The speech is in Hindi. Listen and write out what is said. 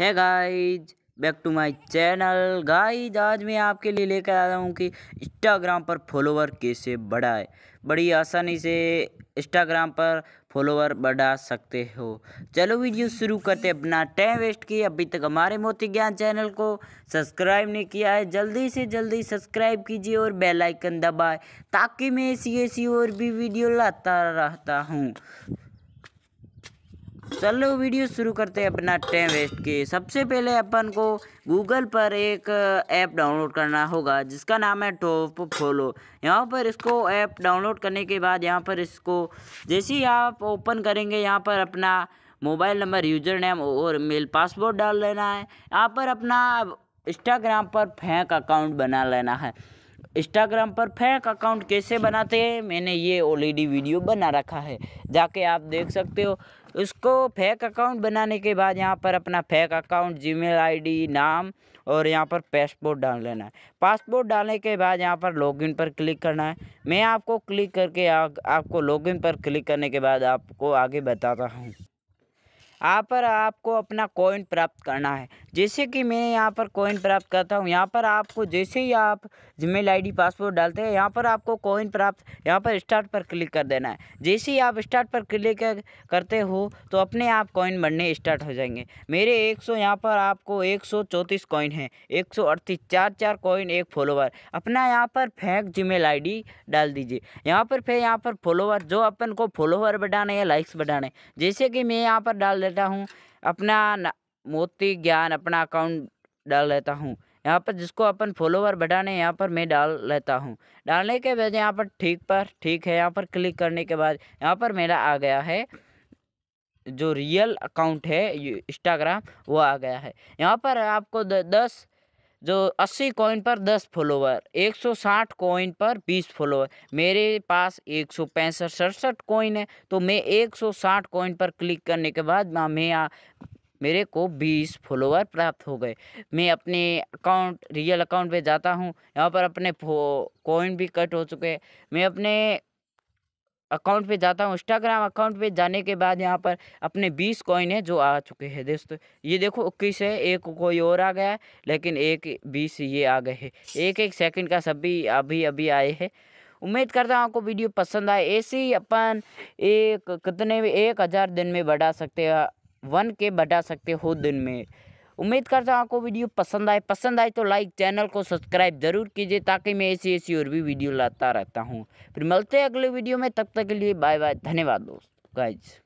है guys back to my channel guys आज मैं आपके लिए लेकर आ रहा हूँ कि इंस्टाग्राम पर फॉलोवर कैसे बढ़ाए बड़ी आसानी से इंस्टाग्राम पर फॉलोवर बढ़ा सकते हो चलो वीडियो शुरू करते अपना टाइम वेस्ट किए अभी तक हमारे मोती ज्ञान चैनल को सब्सक्राइब नहीं किया है जल्दी से जल्दी सब्सक्राइब कीजिए और बेल आइकन ताकि मैं ऐसी ऐसी और भी वीडियो लाता रहता हूँ चलो वीडियो शुरू करते हैं अपना टाइम वेस्ट के सबसे पहले अपन को गूगल पर एक ऐप डाउनलोड करना होगा जिसका नाम है टॉप फॉलो यहाँ पर इसको ऐप डाउनलोड करने के बाद यहाँ पर इसको जैसे ही आप ओपन करेंगे यहाँ पर अपना मोबाइल नंबर यूजर नेम और मेल पासवर्ड डाल लेना है यहाँ पर अपना इंस्टाग्राम पर फेंक अकाउंट बना लेना है इंस्टाग्राम पर फेक अकाउंट कैसे बनाते हैं मैंने ये ऑलरेडी वीडियो बना रखा है जाके आप देख सकते हो उसको फेक अकाउंट बनाने के बाद यहाँ पर अपना फेक अकाउंट जीमेल आईडी नाम और यहाँ पर पासपोर्ट डाल लेना है पासपोर्ट डालने के बाद यहाँ पर लॉगिन पर क्लिक करना है मैं आपको क्लिक करके आ, आपको लॉगिन पर क्लिक करने के बाद आपको आगे बताता हूँ यहाँ पर आपको अपना कॉइन प्राप्त करना है जैसे कि मैं यहाँ पर कॉइन प्राप्त करता हूँ यहाँ पर आपको जैसे ही आप जीमेल आईडी पासवर्ड डालते हैं यहाँ पर आपको कॉइन प्राप्त यहाँ पर स्टार्ट पर क्लिक कर देना है जैसे ही आप स्टार्ट पर क्लिक करते हो तो अपने आप कॉइन बनने स्टार्ट हो जाएंगे मेरे एक सौ यहाँ पर आपको एक सौ कॉइन है एक सौ अड़तीस चार चार कॉइन एक फॉलोवर अपना यहाँ पर फेंक जीमेल आईडी डाल दीजिए यहाँ पर फिर यहाँ पर फॉलोवर जो अपन को फॉलोवर बढ़ाने या लाइक्स बढ़ाने जैसे कि मैं यहाँ पर डाल लेता हूँ अपना मोती ज्ञान अपना अकाउंट डाल लेता हूँ यहाँ पर जिसको अपन फॉलोवर बढ़ाने यहाँ पर मैं डाल लेता हूँ डालने के बाद यहाँ पर ठीक पर ठीक है यहाँ पर क्लिक करने के बाद यहाँ पर मेरा आ गया है जो रियल अकाउंट है इंस्टाग्राम वो आ गया है यहाँ पर आपको दस जो 80 कॉइन पर 10 फॉलोवर 160 कॉइन पर 20 फॉलोवर मेरे पास एक सौ पैंसठ सड़सठ कॉइन है तो मैं 160 कॉइन पर क्लिक करने के बाद मैं मेरे को 20 फॉलोवर प्राप्त हो गए मैं अपने अकाउंट रियल अकाउंट पे जाता हूँ यहाँ पर अपने कॉइन भी कट हो चुके हैं मैं अपने अकाउंट पे जाता हूँ इंस्टाग्राम अकाउंट पे जाने के बाद यहाँ पर अपने बीस कॉइन है जो आ चुके हैं दोस्तों ये देखो इक्कीस है एक कोई और आ गया लेकिन एक बीस ये आ गए हैं एक एक सेकंड का सभी अभी अभी आए हैं उम्मीद करता हूँ आपको वीडियो पसंद आए ऐसे ही अपन एक कितने एक हज़ार दिन में बढ़ा सकते वन के बढ़ा सकते हो दिन में उम्मीद करता हूँ आपको वीडियो पसंद आए पसंद आए तो लाइक चैनल को सब्सक्राइब जरूर कीजिए ताकि मैं ऐसी ऐसी और भी वीडियो लाता रहता हूँ फिर मिलते हैं अगले वीडियो में तब तक के लिए बाय बाय धन्यवाद दोस्त गाइज